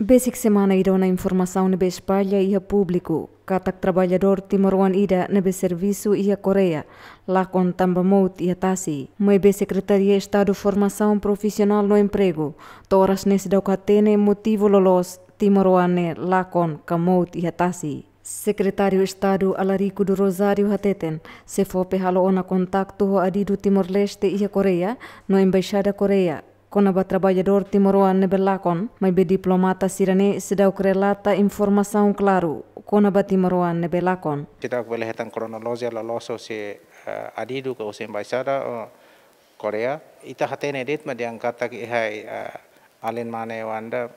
Basic semana ida na informação na Espanha e a público. Katak trabalhador Timoruan ida na serviço e a Coreia. Lá com Tambamout e a Tasi. Moebe Secretaria Estado Formação Profissional no Emprego. Toras nesse da Catene motivo lolos Timoruane lá com Kamout e a Tasi. Secretário Estado Alarico do Rosário Hateten, se for pehalo ona contacto adido Timor-Leste e a Coreia, no Embaixada Coreia, Kona timoroan ne belakon, mai be diplomata sirane sedau relata informação klaru, Kona ne nebelakon. Kita kelihatan kronologi loloso si uh, adidu ke usia embaixada uh, eh, Korea. Ita hatene dit ma diangkat tak ihai uh, eh, alin mane wanda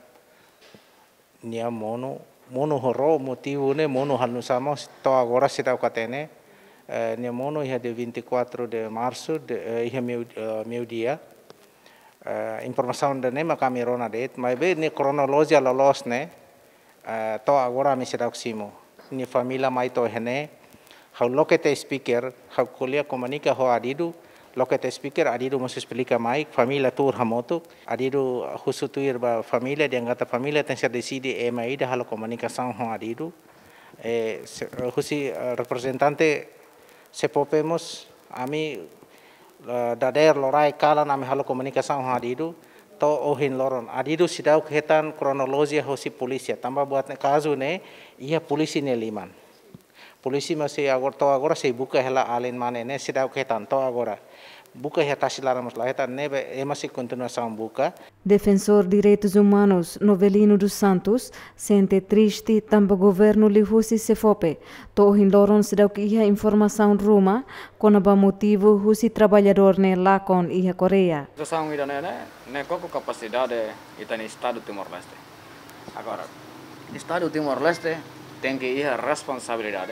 nia mono mono horo motivu ne mono halnu samo to agora sita katene. Uh, nia mono iha de 24 de marsu de, uh, ia meu, uh, meu dia. Eh, informação de nema kami rona et mas be ni lolos la los né eh, to agora mi sedak simo ni família mai to hene hau lokete speaker hau kulia komunika ho adidu lokete speaker adidu mas pelika mai famila tur hamoto adidu husutuir ba família de angata família tem se decide e mai de halo ho adidu eh husi eh, representante se popemos ami Eh, dader lorai kala nami halo komunikasi hadidu to ohin loron adidu sidau kehetan kronologi hosi polisi tambah ne kazu ne iya polisi ne liman polisi masih agor to agora buka hela alin mane ne sidau kehetan to agora Defensor de Direitos Humanos Novelino dos Santos sente triste também o governo lihusi sefope. Torrin loron se deu que ia informação ruma, com o motivo husi trabalhador ne com ia Coreia. Sessão né né ne coco capacidade ita no Estado Timor-Leste. Agora, Estado Timor-Leste tem que ir responsabilidade,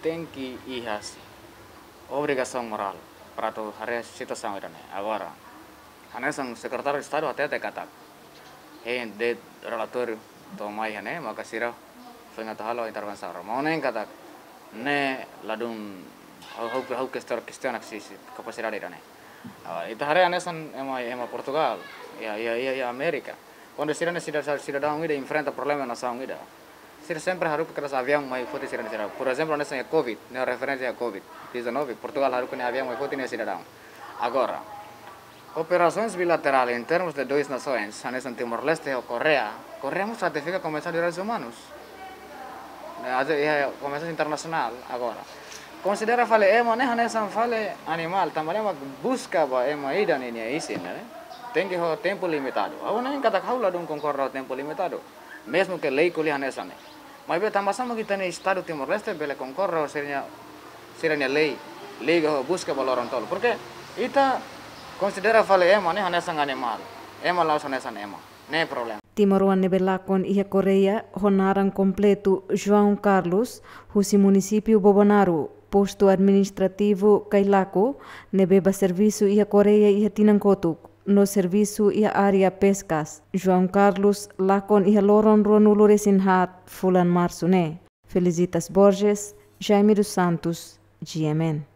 tem que ir obrigação moral. Prato Hare Sita Sangatana. Agora, Hanesan, secretário de Estado até Tecatac. Em de relatório do Maiané, Macacira, foi na Tahalo Intervenção. Monem Katak, ne ladun hauke hauke stor kristianak siis kapasiteetti irane. Ita hare anesan ema ema Portugal ya ya ya Amerika. Quando sudah sudah dah daungida enfrenta problemnya na saungida. ser sempre harus sabiam mai foti sira sira. Por exemplo, nessa é COVID, na referência a COVID, 19, Portugal harus que avião mai foti nesse sira. Agora, operações bilaterais em termos de duas nações, nessa Timor-Leste ou Coreia, Coreia não certifica a Convenção de Direitos Humanos. É a Convenção Internacional agora. Considera fale é né nessa fale animal, também é uma busca ba é emo ida nem isso, né? Tem que ter tempo limitado. Agora caula de um concorrer ao tempo limitado mesmo que lei leikulihan esane. Mai be tamba sama kita ne estado timor leste bele concorre serinya serinya lei lei go busca valor antol porque ita considera fale ema ne hanesa ngane mal ema laus hanesa ema ne problema Leste Belacon e a Coreia ronaram completo João Carlos, husi município Bobonaru, posto administrativo Cailaco, nebeba serviço e Coreia e a No servizu e a pescas. Jo Carlos la con jaloron ronulores sin hat fulan mar sonè. Felicitas borgges, Jaimius Santos,giemen.